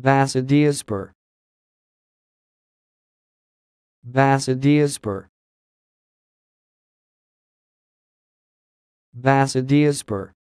Vasodiaspor Vasodiaspor Vasodiaspor